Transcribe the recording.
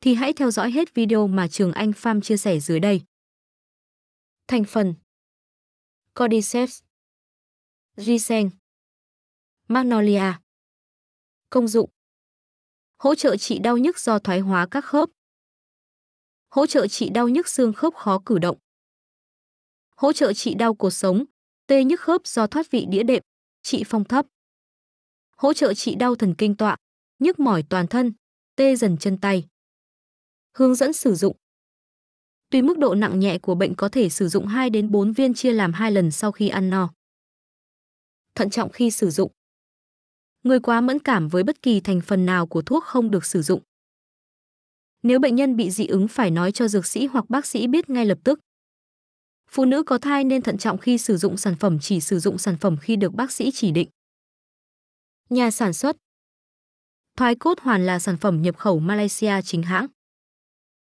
thì hãy theo dõi hết video mà Trường Anh Pham chia sẻ dưới đây. Thành phần Cordyceps Ginseng Magnolia Công dụng Hỗ trợ trị đau nhức do thoái hóa các khớp Hỗ trợ trị đau nhức xương khớp khó cử động Hỗ trợ trị đau cột sống, tê nhức khớp do thoát vị đĩa đệm, trị phong thấp Hỗ trợ trị đau thần kinh tọa, nhức mỏi toàn thân, tê dần chân tay Hướng dẫn sử dụng Tùy mức độ nặng nhẹ của bệnh có thể sử dụng 2 đến 4 viên chia làm 2 lần sau khi ăn no. Thận trọng khi sử dụng Người quá mẫn cảm với bất kỳ thành phần nào của thuốc không được sử dụng. Nếu bệnh nhân bị dị ứng phải nói cho dược sĩ hoặc bác sĩ biết ngay lập tức. Phụ nữ có thai nên thận trọng khi sử dụng sản phẩm chỉ sử dụng sản phẩm khi được bác sĩ chỉ định. Nhà sản xuất Thoái cốt hoàn là sản phẩm nhập khẩu Malaysia chính hãng.